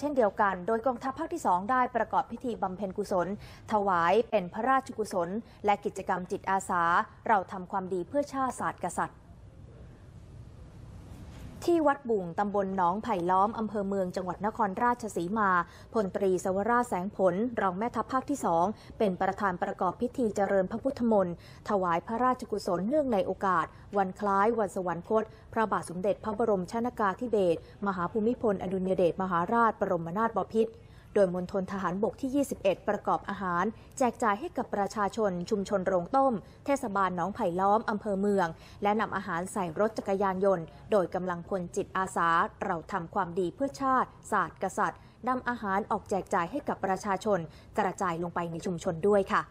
เช่นเดียวกันโดยกองทัพภาคที่2ได้ประกอบพิธีบำเพ็ญกุศล ถวายเป็นพระราชกุศล และกิจกรรมจิตอาสาเราทำความดีเพื่อชาติศาสตร์กษัตริย์ที่วัดบุงตำบลหนองไผ่ล้อม อำเภอเมืองจังหวัดนครราชสีมา พลตรีสวราแสงผล รองแม่ทัพภาคที่สอง เป็นประธานประกอบพิธีเจริญพระพุทธมนต์ ถวายพระราชกุศลเนื่องในโอกาส วันคล้ายวันสวรรคต พระบาทสมเด็จพระบรมชนากาธิเบศร มหาภูมิพล อดุลยเดชมหาราช บรมนาถบพิตรโดยมณฑลทหารบกที่ 21 ประกอบอาหาร แจกจ่ายให้กับประชาชนชุมชนโรงต้ม เทศบาลหนองไผ่ล้อม อำเภอเมือง และนำอาหารใส่รถจักรยานยนต์ โดยกำลังพลจิตอาสาเราทำความดีเพื่อชาติ ศาสตร์กษัตริย์นำอาหารออกแจกจ่ายให้กับประชาชน กระจายลงไปในชุมชนด้วยค่ะ